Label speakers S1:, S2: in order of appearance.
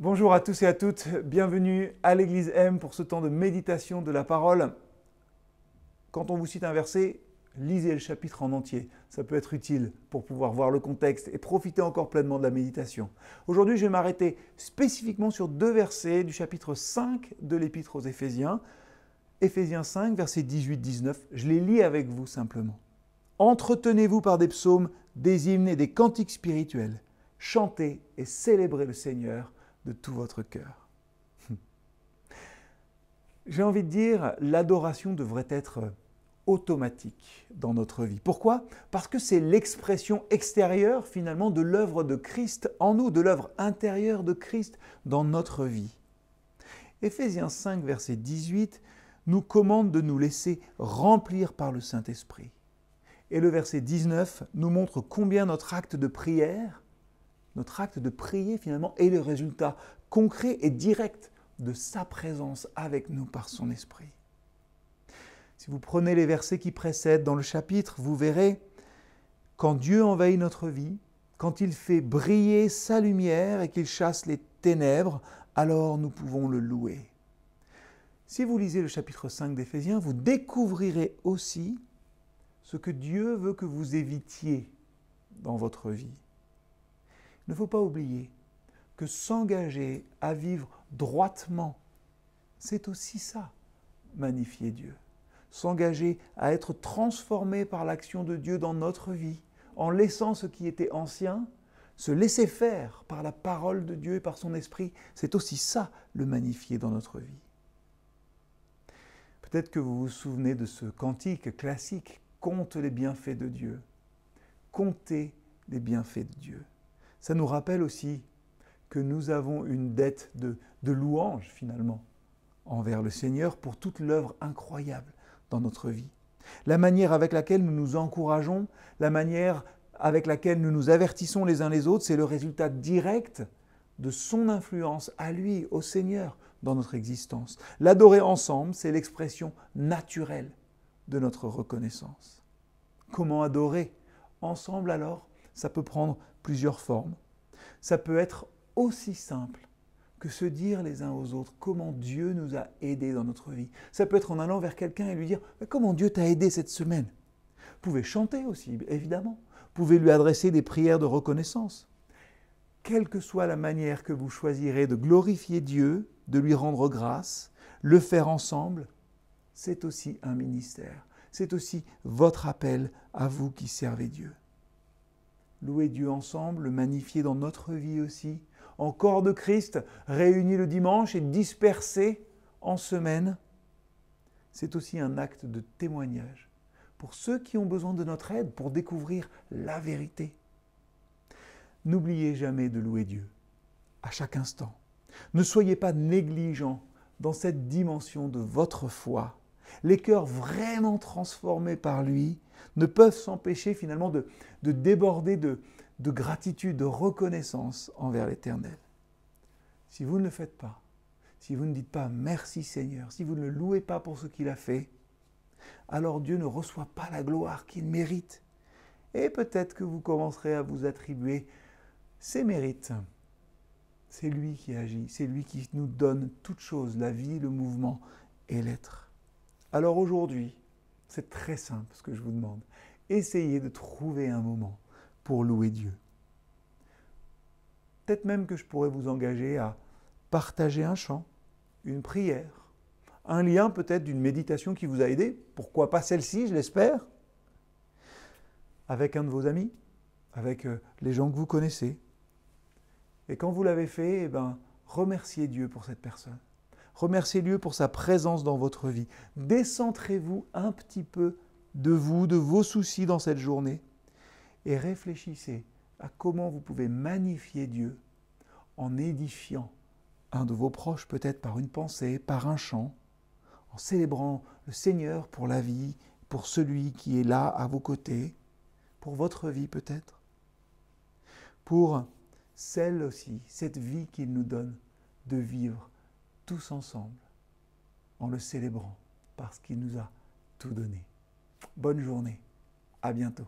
S1: Bonjour à tous et à toutes, bienvenue à l'Église M pour ce temps de méditation de la parole. Quand on vous cite un verset, lisez le chapitre en entier. Ça peut être utile pour pouvoir voir le contexte et profiter encore pleinement de la méditation. Aujourd'hui, je vais m'arrêter spécifiquement sur deux versets du chapitre 5 de l'Épître aux Éphésiens. Éphésiens 5, versets 18-19. Je les lis avec vous simplement. Entretenez-vous par des psaumes, des hymnes et des cantiques spirituels. Chantez et célébrez le Seigneur de tout votre cœur. J'ai envie de dire, l'adoration devrait être automatique dans notre vie. Pourquoi Parce que c'est l'expression extérieure finalement de l'œuvre de Christ en nous, de l'œuvre intérieure de Christ dans notre vie. Éphésiens 5, verset 18 nous commande de nous laisser remplir par le Saint-Esprit. Et le verset 19 nous montre combien notre acte de prière notre acte de prier finalement est le résultat concret et direct de sa présence avec nous par son esprit. Si vous prenez les versets qui précèdent dans le chapitre, vous verrez, quand Dieu envahit notre vie, quand il fait briller sa lumière et qu'il chasse les ténèbres, alors nous pouvons le louer. Si vous lisez le chapitre 5 d'Éphésiens, vous découvrirez aussi ce que Dieu veut que vous évitiez dans votre vie ne faut pas oublier que s'engager à vivre droitement, c'est aussi ça, magnifier Dieu. S'engager à être transformé par l'action de Dieu dans notre vie, en laissant ce qui était ancien, se laisser faire par la parole de Dieu et par son esprit, c'est aussi ça le magnifier dans notre vie. Peut-être que vous vous souvenez de ce cantique classique Compte les bienfaits de Dieu. Comptez les bienfaits de Dieu. Ça nous rappelle aussi que nous avons une dette de, louange finalement envers le Seigneur pour toute l'œuvre incroyable dans notre vie. La manière avec laquelle nous nous encourageons, la manière avec laquelle nous nous avertissons les uns les autres, c'est le résultat direct de son influence à lui, au Seigneur, dans notre existence. L'adorer ensemble, c'est l'expression naturelle de notre reconnaissance. Comment adorer Ensemble alors ça peut prendre plusieurs formes. Ça peut être aussi simple que se dire les uns aux autres comment Dieu nous a aidés dans notre vie. Ça peut être en allant vers quelqu'un et lui dire comment Dieu t'a aidé cette semaine. Vous pouvez chanter aussi, évidemment. Vous pouvez lui adresser des prières de reconnaissance. Quelle que soit la manière que vous choisirez de glorifier Dieu, de lui rendre grâce, le faire ensemble, c'est aussi un ministère. C'est aussi votre appel à vous qui servez Dieu louer Dieu ensemble, le magnifier dans notre vie aussi, en corps de Christ, réuni le dimanche et dispersé en semaine. C'est aussi un acte de témoignage pour ceux qui ont besoin de notre aide pour découvrir la vérité. N'oubliez jamais de louer Dieu à chaque instant. Ne soyez pas négligents dans cette dimension de votre foi les cœurs vraiment transformés par lui, ne peuvent s'empêcher finalement de, déborder de, de gratitude, de reconnaissance envers l'Éternel. Si vous ne le faites pas, si vous ne dites pas merci Seigneur, si vous ne le louez pas pour ce qu'il a fait, alors Dieu ne reçoit pas la gloire qu'il mérite. Et peut-être que vous commencerez à vous attribuer ses mérites. C'est lui qui agit, c'est lui qui nous donne toutes choses, la vie, le mouvement et l'être. Alors aujourd'hui, c'est très simple ce que je vous demande. Essayez de trouver un moment pour louer Dieu. Peut-être même que je pourrais vous engager à partager un chant, une prière, un lien peut-être d'une méditation qui vous a aidé, pourquoi pas celle-ci, je l'espère, avec un de vos amis, avec euh, les gens que vous connaissez. Et quand vous l'avez fait, eh ben, remerciez Dieu pour cette personne remerciez Dieu pour sa présence dans votre vie. Décentrez-vous un petit peu de vous, de vos soucis dans cette journée et réfléchissez à comment vous pouvez magnifier Dieu en édifiant un de vos proches, peut-être par une pensée, par un chant, en célébrant le Seigneur pour la vie, pour celui qui est là à vos côtés, pour votre vie peut-être, pour celle aussi, cette vie qu'il nous donne de vivre tous ensemble en le célébrant parce qu'il nous a tout donné. Bonne journée, à bientôt.